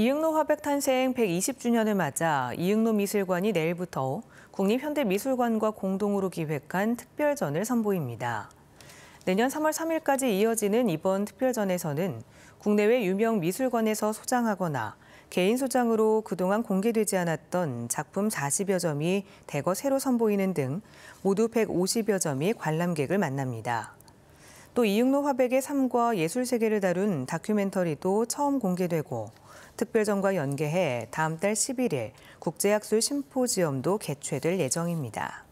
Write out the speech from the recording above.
이응로 화백 탄생 120주년을 맞아 이응로 미술관이 내일부터 국립현대미술관과 공동으로 기획한 특별전을 선보입니다. 내년 3월 3일까지 이어지는 이번 특별전에서는 국내외 유명 미술관에서 소장하거나 개인 소장으로 그동안 공개되지 않았던 작품 40여 점이 대거 새로 선보이는 등 모두 150여 점이 관람객을 만납니다. 또 이응로 화백의 삶과 예술 세계를 다룬 다큐멘터리도 처음 공개되고 특별전과 연계해 다음 달 11일 국제학술 심포지엄도 개최될 예정입니다.